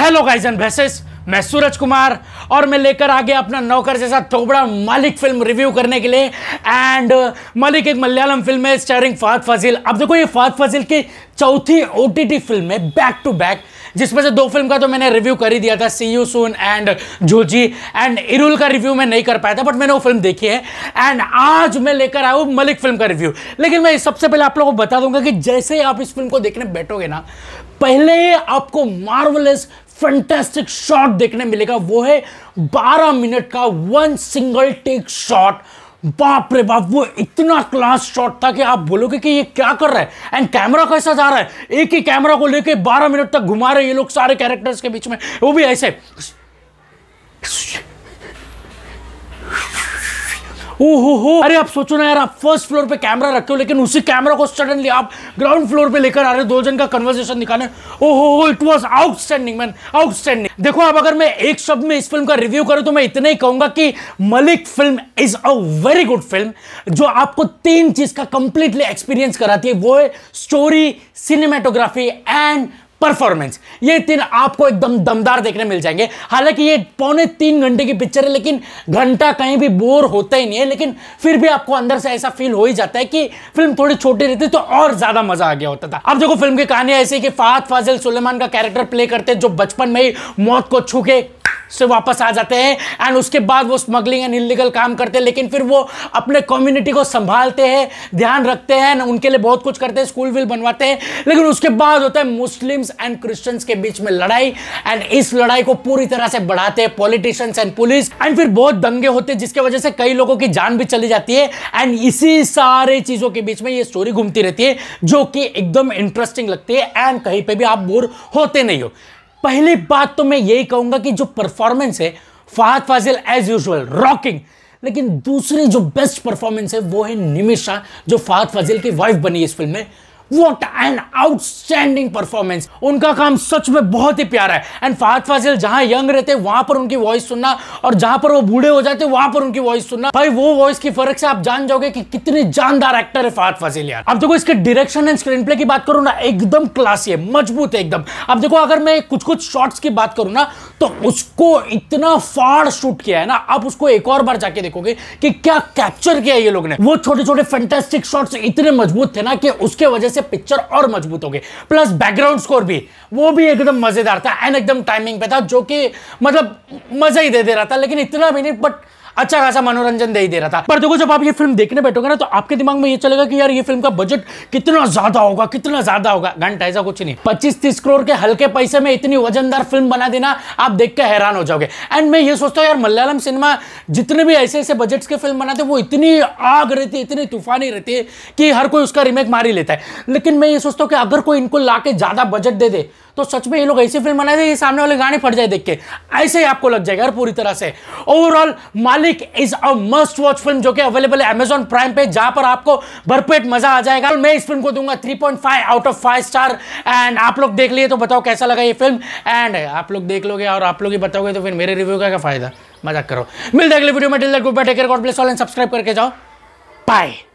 hello guys and भैसेस मैं सूरज कुमार और मैं लेकर आ गया अपना नौकर जैसा थोबड़ा मालिक फिल्म रिव्यू करने के लिए एंड uh, मलिक एक मलयालम फिल्म है स्टारिंग फाद फजील अब देखो ये फाद फजील की चौथी ओ फिल्म है बैक टू बैक जिसमें से दो फिल्म का तो मैंने रिव्यू कर ही दिया था see you soon and Joji and Irul का रिव्यू मैं नहीं कर पाया था बट मैंने वो फिल्म देखी है एंड आज मैं लेकर आया हूँ मलिक फिल्म का रिव्यू लेकिन मैं सबसे पहले आप लोगों को बता दूंगा कि जैसे ही आप इस फिल्म को देखने बैठोगे ना पहले आपको मार्वलस फैंटेस्टिक शॉट देखने मिलेगा वो है बारह मिनट का वन सिंगल टेक शॉट बाप रे बाप वो इतना क्लास शॉट था कि आप बोलोगे कि ये क्या कर रहा है एंड कैमरा कैसा जा रहा है एक ही कैमरा को लेके 12 मिनट तक घुमा रहे ये लोग सारे कैरेक्टर्स के बीच में वो भी ऐसे ओहो अरे आप सोचो ना यार आप फर्स्ट फ्लोर पे कैमरा रखे हो लेकिन उसी कैमरा को सडनली आप ग्राउंड फ्लोर पे लेकर आ रहे हो दो जन का कन्वर्सेशन निकालने ओहो हो it was outstanding man outstanding देखो आप अगर मैं एक शब्द में इस फिल्म का रिव्यू करूं तो मैं इतना ही कहूंगा कि Malik film is a very good film जो आपको तीन चीज का कंप्लीटली एक्सपीरियंस कराती है वो है स्टोरी सिनेमाटोग्राफी एंड परफॉर्मेंस ये तीन आपको एकदम दमदार देखने मिल जाएंगे हालांकि ये पौने तीन घंटे की पिक्चर है लेकिन घंटा कहीं भी बोर होता ही नहीं है लेकिन फिर भी आपको अंदर से ऐसा फील हो ही जाता है कि फिल्म थोड़ी छोटी रहती तो और ज्यादा मजा आ गया होता था अब देखो फिल्म की कहानी ऐसी कि फाद फाजिल सुलेमान का कैरेक्टर प्ले करते जो बचपन में ही मौत को छू के से वापस आ जाते हैं एंड उसके बाद वो स्मगलिंग एंड इलीगल काम करते हैं लेकिन फिर वो अपने कम्युनिटी को संभालते हैं ध्यान रखते हैं उनके लिए बहुत कुछ करते हैं स्कूल विल बनवाते हैं लेकिन उसके बाद होता है मुस्लिम्स एंड क्रिश्चियंस के बीच में लड़ाई एंड इस लड़ाई को पूरी तरह से बढ़ाते हैं पॉलिटिशियंस एंड पुलिस एंड फिर बहुत दंगे होते हैं जिसके वजह से कई लोगों की जान भी चली जाती है एंड इसी सारे चीज़ों के बीच में ये स्टोरी घूमती रहती है जो कि एकदम इंटरेस्टिंग लगती है एंड कहीं पर भी आप बोर होते नहीं हो पहली बात तो मैं यही कहूंगा कि जो परफॉर्मेंस है Fahadh Faasil as usual rocking लेकिन दूसरी जो बेस्ट परफॉर्मेंस है वो है निमिषा जो फाहद फाजिल की वाइफ बनी इस फिल्म में वॉट एन आउटस्टैंडिंग परफॉर्मेंस उनका काम सच में बहुत ही प्यारा है एंड फहद फाजिल जहां यंग रहते वहां पर उनकी वॉइस सुनना और जहां पर वो बूढ़े हो जाते वहां पर उनकी वॉइस सुनना भाई वो वॉइस की फर्क से आप जान जाओगे कि कितने जानदार एक्टर है फहद फाजिल यार अब देखो इसके डायरेक्शन एंड स्क्रीन प्ले की बात करूं ना एकदम क्लासी है मजबूत है एकदम अब देखो अगर मैं कुछ कुछ शॉर्ट्स की बात करूं ना तो उसको इतना फाड़ शूट किया है ना आप उसको एक और बार जाके देखोगे कि क्या कैप्चर किया ये लोग ने वो छोटे छोटे फैंटेस्टिक शॉर्ट्स इतने मजबूत थे ना कि उसके वजह से से पिक्चर और मजबूत हो गई प्लस बैकग्राउंड स्कोर भी वो भी एकदम मज़ेदार था एंड एकदम टाइमिंग पे था जो कि मतलब मज़ा ही दे दे रहा था लेकिन इतना भी नहीं बट अच्छा खासा मनोरंजन दे ही दे रहा था पर देखो जब आप ये फिल्म देखने बैठोगे ना तो आपके दिमाग में ये चलेगा कि यार ये फिल्म का बजट कितना ज्यादा होगा कितना ज्यादा होगा घंटा ऐसा कुछ नहीं पच्चीस तीस करोड़ के हल्के पैसे में इतनी वजनदार फिल्म बना देना आप देख के हैरान हो जाओगे एंड मैं ये सोचता हूँ यार मलयालम सिनेमा जितने भी ऐसे ऐसे बजट के फिल्म बनाते वो इतनी आग रहती है इतनी तूफानी रहती है कि हर कोई उसका रिमेक मार ही लेता है लेकिन मैं ये सोचता हूँ कि अगर कोई इनको ला ज्यादा बजट दे दे तो सच में ये लोग ऐसी फिल्म बनाए थे ये सामने वाले गाने फट जाए देख के ऐसे ही आपको लग जाएगा पूरी तरह से overall Malik is a must watch film जो कि अवेलेबल है अमेजोन प्राइम पे जहां पर आपको भरपेट मजा आ जाएगा मैं इस फिल्म को दूंगा 3.5 आउट ऑफ 5 स्टार एंड आप लोग देख लिए तो बताओ कैसा लगा ये फिल्म एंड आप लोग देख लोगे और आप लोग ही बताओगे तो फिर मेरे रिव्यू का क्या फायदा मजाक करो मिलते अगले वीडियो में टिल दैट गो बैठे सब्सक्राइब करके जाओ बाय